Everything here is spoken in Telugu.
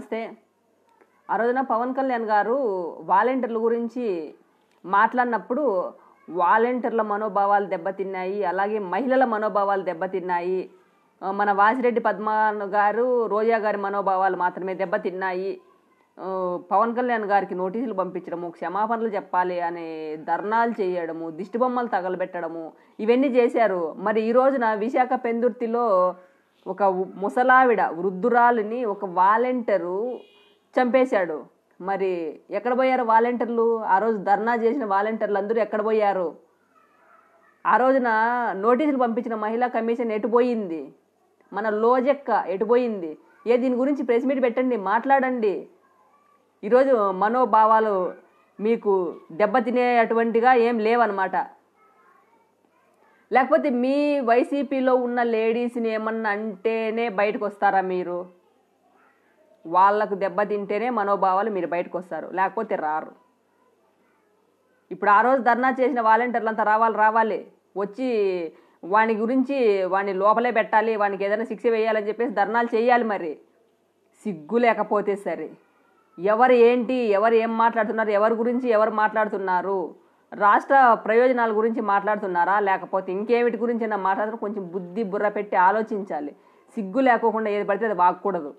నమస్తే ఆ రోజున పవన్ కళ్యాణ్ గారు వాలంటీర్ల గురించి మాట్లాడినప్పుడు వాలంటీర్ల మనోభావాలు దెబ్బతిన్నాయి అలాగే మహిళల మనోభావాలు దెబ్బతిన్నాయి మన వాసిరెడ్డి పద్మ గారు రోజా గారి మనోభావాలు మాత్రమే దెబ్బతిన్నాయి పవన్ కళ్యాణ్ గారికి నోటీసులు పంపించడము క్షమాపణలు చెప్పాలి అనే ధర్నాలు చేయడము దిష్టిబొమ్మలు తగలబెట్టడము ఇవన్నీ చేశారు మరి ఈ రోజున విశాఖ పెందుర్తిలో ఒక ముసలావిడ వృద్ధురాలిని ఒక వాలంటీరు చంపేశాడు మరి ఎక్కడ పోయారు వాలంటీర్లు ఆ రోజు ధర్నా చేసిన వాలంటీర్లు అందరూ ఎక్కడ పోయారు ఆ రోజున నోటీసులు పంపించిన మహిళా కమిషన్ ఎటుపోయింది మన లోజెక్క ఎటుపోయింది ఏ దీని గురించి ప్రెస్ మీట్ పెట్టండి మాట్లాడండి ఈరోజు మనోభావాలు మీకు దెబ్బతినేటువంటిగా ఏం లేవన్నమాట లేకపోతే మీ వైసీపీలో ఉన్న లేడీస్ని ఏమన్నా అంటేనే బయటకు వస్తారా మీరు వాళ్ళకు దెబ్బతింటేనే మనోభావాలు మీరు బయటకు వస్తారు లేకపోతే రారు ఇప్పుడు ఆ రోజు ధర్నా చేసిన అంతా రావాలి రావాలి వచ్చి వాని గురించి వాడిని లోపలే పెట్టాలి వానికి ఏదైనా శిక్ష వేయాలని చెప్పేసి ధర్నాలు చేయాలి మరి సిగ్గు లేకపోతే సరే ఎవరు ఏంటి ఎవరు ఏం మాట్లాడుతున్నారు ఎవరి గురించి ఎవరు మాట్లాడుతున్నారు రాష్ట్ర ప్రయోజనాల గురించి మాట్లాడుతున్నారా లేకపోతే ఇంకేమిటి గురించి మాట్లాడుతున్నా కొంచెం బుద్ధి బుర్ర పెట్టి ఆలోచించాలి సిగ్గు లేకోకుండా ఏది పడితే అది వాగకూడదు